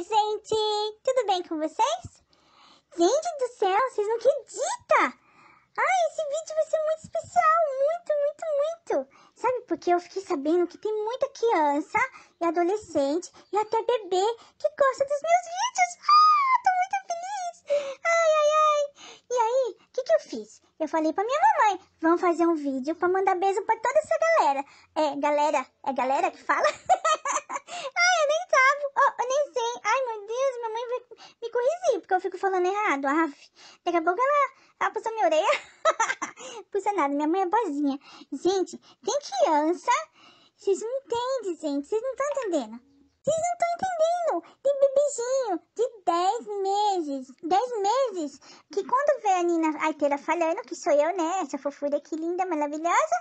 Oi, gente! Tudo bem com vocês? Gente do céu, vocês não acreditam! Ai, ah, esse vídeo vai ser muito especial! Muito, muito, muito! Sabe, por que eu fiquei sabendo que tem muita criança e adolescente e até bebê que gosta dos meus vídeos! Ah, tô muito feliz! Ai, ai, ai! E aí, o que, que eu fiz? Eu falei pra minha mamãe, vamos fazer um vídeo pra mandar beijo pra toda essa galera. É, galera, é galera que fala? Ai, ah, eu nem tava. Oh, eu nem sei. Ai, meu Deus, minha mãe vai me corrigir, porque eu fico falando errado. Aff. Ah, daqui a pouco ela, ela puxa minha orelha. puxa nada, minha mãe é boazinha. Gente, tem criança. Vocês não entendem, gente. Vocês não estão entendendo. Vocês não estão entendendo. Tem bebezinho de 10 meses. 10 meses. Que quando vê a Nina Aiteira falando, que sou eu, né? Essa fofura que linda, maravilhosa.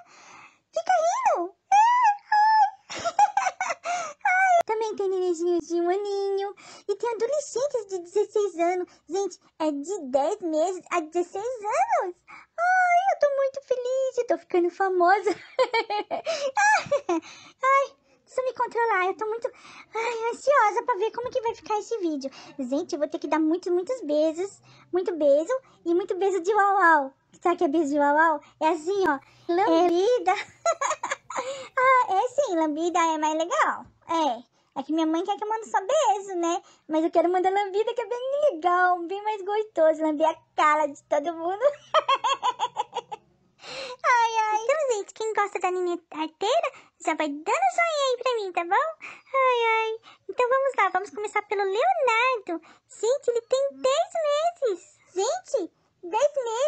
Fica rindo. É, ai. também tem nenenzinhos de um aninho. E tem adolescentes de 16 anos. Gente, é de 10 meses a 16 anos. Ai, eu tô muito feliz. Eu tô ficando famosa. Ai, só me controlar. Eu tô muito ai, ansiosa pra ver como que vai ficar esse vídeo. Gente, eu vou ter que dar muitos, muitos beijos. Muito beijo e muito beijo de uau, uau. Sabe o que é beijo de uau, uau? É assim, ó. É lambida. ah, é sim, lambida é mais legal. É. É que minha mãe quer que eu mando só beijo, né? Mas eu quero mandar lambida, que é bem legal, bem mais gostoso. Lamber a cara de todo mundo. ai, ai. Então, gente, quem gosta da minha Arteira, já vai dando joinha aí pra mim, tá bom? Ai, ai. Então, vamos lá. Vamos começar pelo Leonardo. Gente, ele tem 10 meses. Gente, 10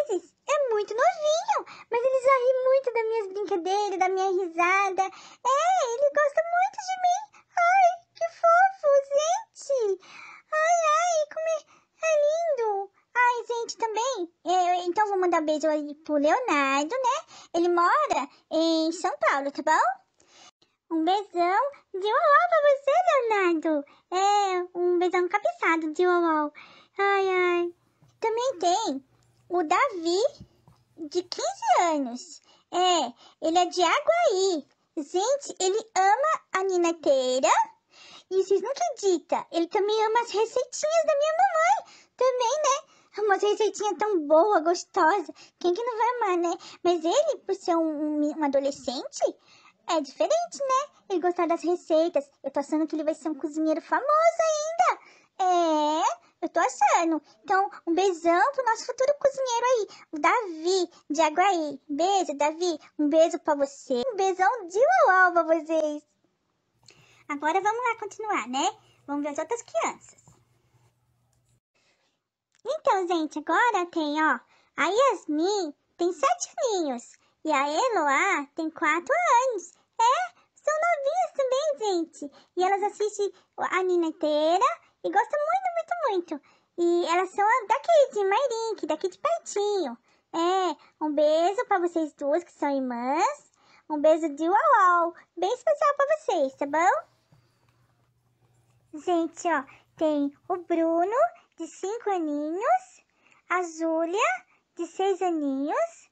meses é muito novinho, mas ele já ri muito das minhas brincadeiras, da minha risada. É, ele gosta muito de mim. Ai, fofo, gente! Ai, ai, como é, é lindo! Ai, gente, também, eu, é, então vou mandar beijo aí pro Leonardo, né? Ele mora em São Paulo, tá bom? Um beijão de olá pra você, Leonardo! É, um beijão cabeçado de olá. Ai, ai. Também tem o Davi, de 15 anos. É, ele é de Aguaí. Gente, ele ama a Nina Teira. E vocês não acreditam, ele também ama as receitinhas da minha mamãe. Também, né? Uma receitinha tão boa, gostosa. Quem que não vai amar, né? Mas ele, por ser um, um adolescente, é diferente, né? Ele gostar das receitas. Eu tô achando que ele vai ser um cozinheiro famoso ainda. É, eu tô achando. Então, um beijão pro nosso futuro cozinheiro aí, o Davi de Aguaí. Beijo, Davi. Um beijo pra você. Um beijão de uau pra vocês. Agora vamos lá continuar, né? Vamos ver as outras crianças. Então, gente, agora tem, ó, a Yasmin tem sete aninhos e a Eloá tem quatro anos. É, são novinhas também, gente. E elas assistem a Nina inteira e gostam muito, muito, muito. E elas são daqui de Mairink, daqui de pertinho. É, um beijo para vocês duas que são irmãs. Um beijo de uau, bem especial para vocês, tá bom? Gente, ó, tem o Bruno, de 5 aninhos, a Zúlia, de 6 aninhos,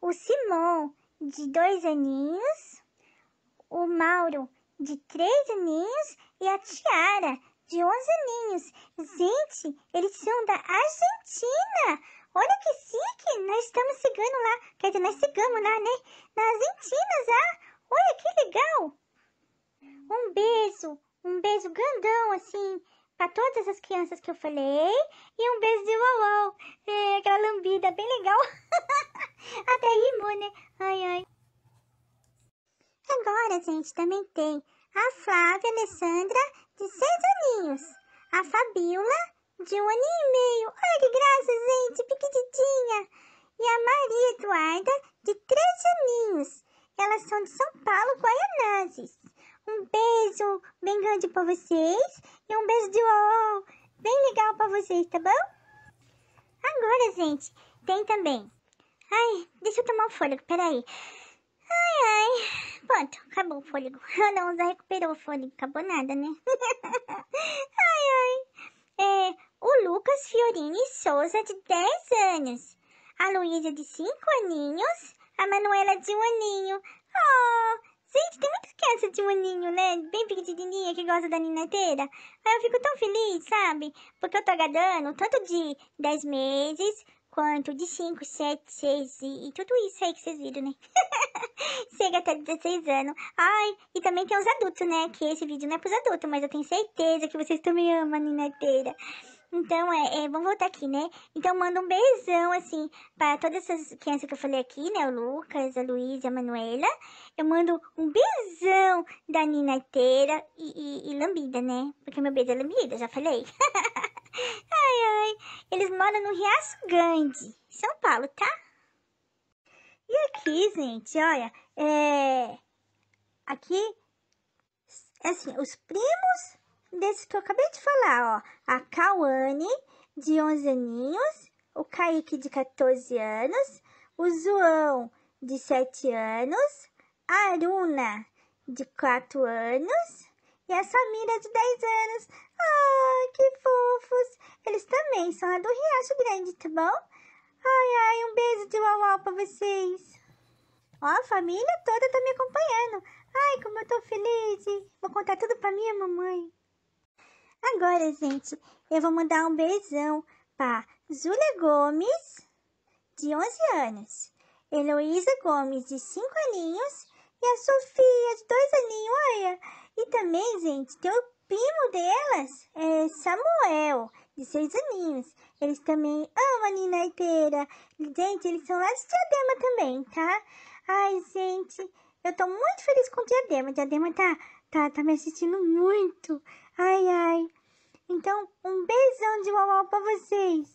o Simão, de 2 aninhos, o Mauro, de 3 aninhos e a Tiara, de 11 aninhos. Gente, eles são da Argentina! Olha que chique! Nós estamos chegando lá. Quer dizer, nós chegamos lá, né? Na Argentina já! Olha que legal! Um beijo! um beijo grandão, assim, para todas as crianças que eu falei. E um beijo de uau é, aquela lambida bem legal. Até rimou, né? Ai, ai. Agora, gente, também tem a Flávia Alessandra, de seis aninhos. A Fabiola, de um ano e meio. Ai, que graça, gente, pequenininha. E a Maria Eduarda, de três aninhos. Elas são de São Paulo, Guaianazes. Um beijo bem grande para vocês e um beijo de uau bem legal para vocês, tá bom? Agora, gente, tem também. Ai, deixa eu tomar um fôlego, peraí. Ai, ai. Pronto, acabou o fôlego. Ah, não, já recuperou o fôlego, acabou nada, né? ai, ai. É, o Lucas Fiorini Souza, de 10 anos. A Luísa, de 5 aninhos. A Manuela, de 1 um aninho. Oh, Gente, tem muita criança de um aninho, né? Bem pequenininha, que gosta da ninateira. Aí eu fico tão feliz, sabe? Porque eu tô agradando tanto de 10 meses, quanto de 5, 7, 6 e, e, tudo isso aí que vocês viram, né? Chega até 16 anos. Ai, e também tem os adultos, né? Que esse vídeo não é pros adultos, mas eu tenho certeza que vocês também amam a ninateira. Então, é, é, vamos voltar aqui, né? Então, manda um beijão, assim, para todas essas crianças que eu falei aqui, né? O Lucas, a Luísa, a Manuela. Eu mando um beijão da Nina inteira e, e, e lambida, né? Porque meu beijo é lambida, já falei. ai, ai. Eles moram no Riacho Grande, São Paulo, tá? E aqui, gente, olha, é... Aqui, assim, os primos desse que eu acabei de falar, ó. A Cauane, de 11 aninhos, o Kaique, de 14 anos, o João, de 7 anos, a Aruna, de 4 anos e a Samira, de 10 anos. Ai, que fofos! Eles também são lá do Riacho Grande, tá bom? Ai, ai, um beijo de uau pra vocês. Ó, a família toda tá me acompanhando. Ai, como eu tô feliz. Vou contar tudo pra minha mamãe. Agora, gente, eu vou mandar um beijão para Zula Gomes, de 11 anos, Heloísa Gomes, de 5 aninhos, e a Sofia, de 2 aninhos, olha. E também, gente, tem o primo delas, é Samuel, de 6 aninhos. Eles também amam a Nina Iteira. Gente, eles são lá de Diadema também, tá? Ai, gente, eu tô muito feliz com o Diadema. O Diadema tá, tá, tá me assistindo muito. Ai, ai. Então, um beijão de vovó pra vocês.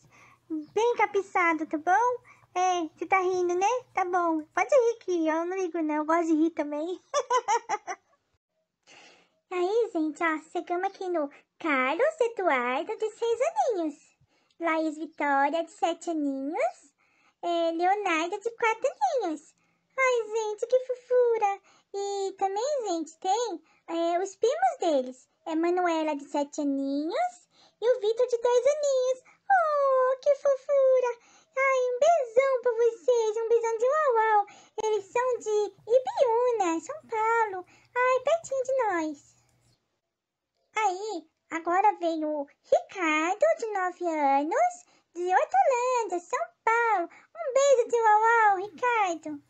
Bem capiçado, tá bom? É, você tá rindo, né? Tá bom. Pode rir que eu não ligo não, eu gosto de rir também. Aí, gente, ó, chegamos aqui no Carlos Eduardo, de seis aninhos. Laís Vitória, de sete aninhos. É, Leonardo, de quatro aninhos. Ai, gente, que fofura! E também, gente, tem é, os primos deles é Manuela, de sete aninhos, e o Vitor, de dois aninhos. Oh, que fofura! Ai, um beijão pra vocês, um beijão de uau, Eles são de Ibiúna, São Paulo. Ai, pertinho de nós. Aí, agora vem o Ricardo, de nove anos, de Hortolândia, São Paulo. Um beijo de uau, Ricardo.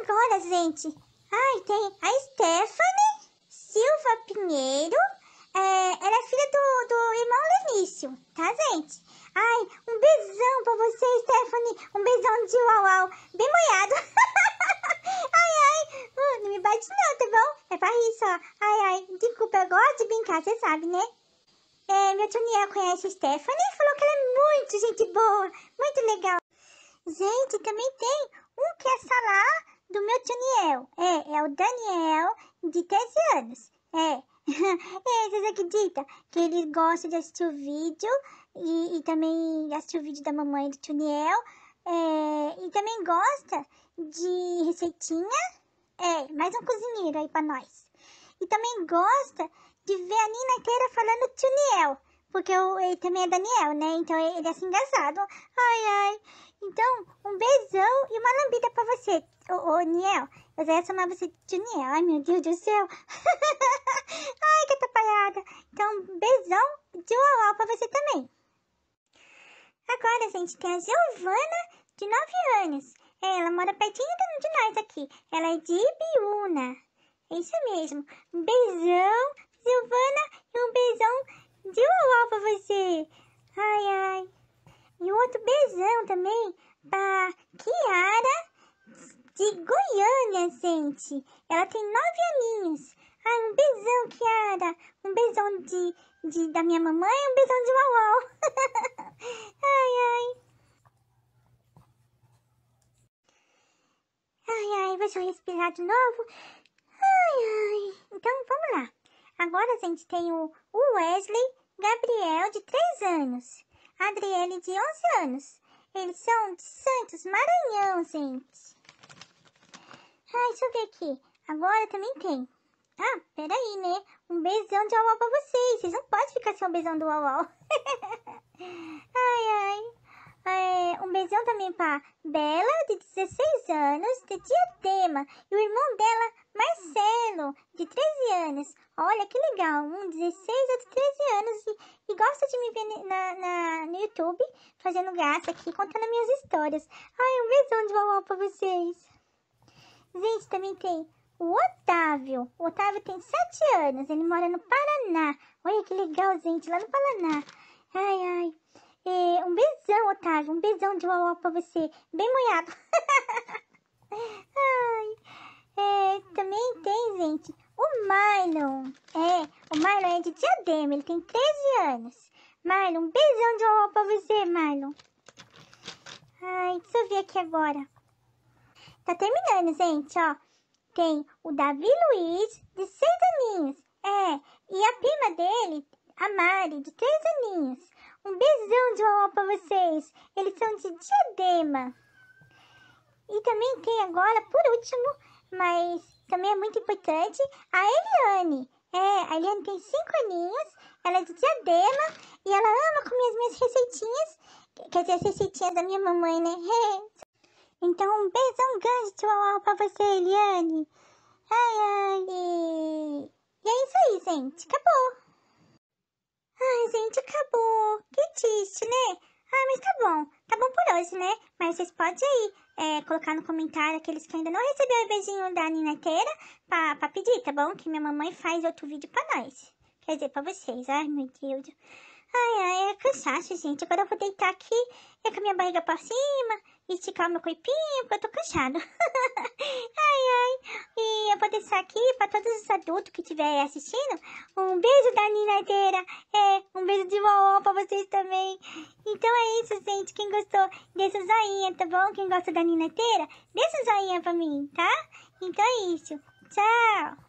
Agora, gente, ai, tem a Stephanie Pinheiro, é, ela é filha do, do irmão Lenício, tá, gente? Ai, um beijão pra você, Stephanie. Um beijão de uau, uau bem molhado. ai, ai, uh, não me bate não, tá bom? É pra rir só. Ai, ai, desculpa, eu gosto de brincar, você sabe, né? É, meu tio Niel conhece Stephanie e falou que ela é muito gente boa, muito legal. Gente, também tem um que é Salá do meu tio Niel. É, é o Daniel, de 13 anos. É. é, vocês acreditam que eles gostam de assistir o vídeo e, e também assistir o vídeo da mamãe do Tuniel. É, e também gosta de receitinha. É, mais um cozinheiro aí pra nós. E também gosta de ver a Nina inteira falando Tuniel. Porque eu, ele também é Daniel, né? Então ele é assim engasado. Ai, ai. Então, um beijão e uma lambida pra você, ô, ô Niel. Zé você de Daniel, Ai, meu Deus do céu. Ai, que atrapalhada. Então, beijão de uau pra você também. Agora, gente, tem a Giovana, de 9 anos. Ela mora pertinho de nós aqui. Ela é de Ibiúna. É isso mesmo. Um beijão, Giovana, e um beijão de uau pra você. Ai, ai. E outro beijão também pra Kiara, de Goiânia, gente. Ela tem nove aninhos. Ai, um beijão, Kiara. Um beijão de, de, da minha mamãe um beijão de Uau. ai, ai. Ai, ai, deixa eu respirar de novo. Ai, ai. Então, vamos lá. Agora, gente, tem o Wesley Gabriel, de 3 anos. Adriele, de 11 anos. Eles são de Santos, Maranhão, gente. Ah, deixa eu ver aqui. Agora também tem. Ah, peraí, né? Um beijão de uau pra vocês. Vocês não podem ficar sem um beijão do uau. ai, ai. É, um beijão também pra Bela, de 16 anos, de Diadema. E o irmão dela, Marcelo, de 13 anos. Olha que legal. Um 16, de 13 anos. E, e gosta de me ver na, na, no YouTube, fazendo graça aqui, contando minhas histórias. Ai, um beijão de uau pra vocês. Gente, também tem o Otávio. O Otávio tem sete anos, ele mora no Paraná. Olha que legal, gente, lá no Paraná. Ai, ai. É, um beijão, Otávio. Um beijão de uau pra você. Bem molhado. ai. É, também tem, gente, o Marlon. É, o Marlon é de Diadema, ele tem 13 anos. Marlon, um beijão de uau pra você, Marlon. Ai, deixa eu ver aqui agora. Tá terminando, gente, ó. Tem o Davi Luiz, de seis aninhos. É, e a prima dele, a Mari, de três aninhos. Um beijão de uau pra vocês. Eles são de Diadema. E também tem agora, por último, mas também é muito importante, a Eliane. É, a Eliane tem cinco aninhos, ela é de Diadema e ela ama comer as minhas receitinhas. Quer dizer, as receitinhas da minha mamãe, né? Então, um beijão grande, Chihuahua, pra você, Eliane. Ai, ai. E... e é isso aí, gente. Acabou. Ai, gente, acabou. Que triste, né? Ah, mas tá bom. Tá bom por hoje, né? Mas vocês podem aí é, colocar no comentário aqueles que ainda não receberam o beijinho da Nina pra, pra pedir, tá bom? Que minha mamãe faz outro vídeo pra nós. Quer dizer, pra vocês. Ai, meu Deus. Ai, ai, é cansaço, gente. Agora eu vou deitar aqui, é com a minha barriga pra cima, esticar o meu coipinho, porque eu tô cansado. ai, ai. E eu vou deixar aqui pra todos os adultos que estiverem assistindo, um beijo da Nina inteira. É, um beijo de vovó pra vocês também. Então é isso, gente. Quem gostou, deixa o joinha, tá bom? Quem gosta da Nina inteira, deixa o joinha pra mim, tá? Então é isso. Tchau!